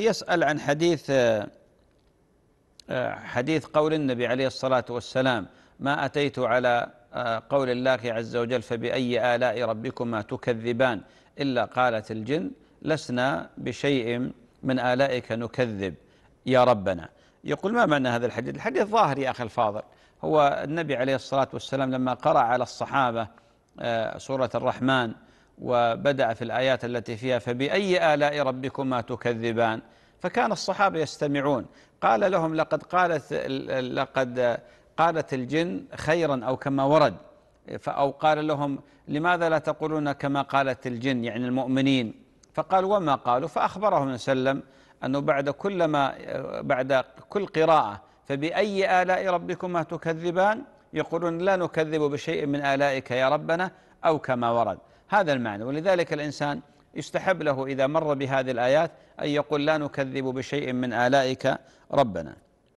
يسأل عن حديث حديث قول النبي عليه الصلاة والسلام ما أتيت على قول الله عز وجل فبأي آلاء ربكما تكذبان إلا قالت الجن لسنا بشيء من آلائك نكذب يا ربنا يقول ما معنى هذا الحديث الحديث ظاهر يا أخي الفاضل هو النبي عليه الصلاة والسلام لما قرأ على الصحابة آه، سورة الرحمن وبدأ في الآيات التي فيها فبأي آلاء ربكما تكذبان فكان الصحابة يستمعون قال لهم لقد قالت لقد قالت الجن خيرا أو كما ورد أو قال لهم لماذا لا تقولون كما قالت الجن يعني المؤمنين فقال وما قالوا فأخبرهم سلم أنه بعد كل ما بعد كل قراءة فبأي آلاء ربكما تكذبان يقولون لا نكذب بشيء من آلائك يا ربنا أو كما ورد هذا المعنى ولذلك الإنسان يستحب له إذا مر بهذه الآيات أن يقول لا نكذب بشيء من آلائك ربنا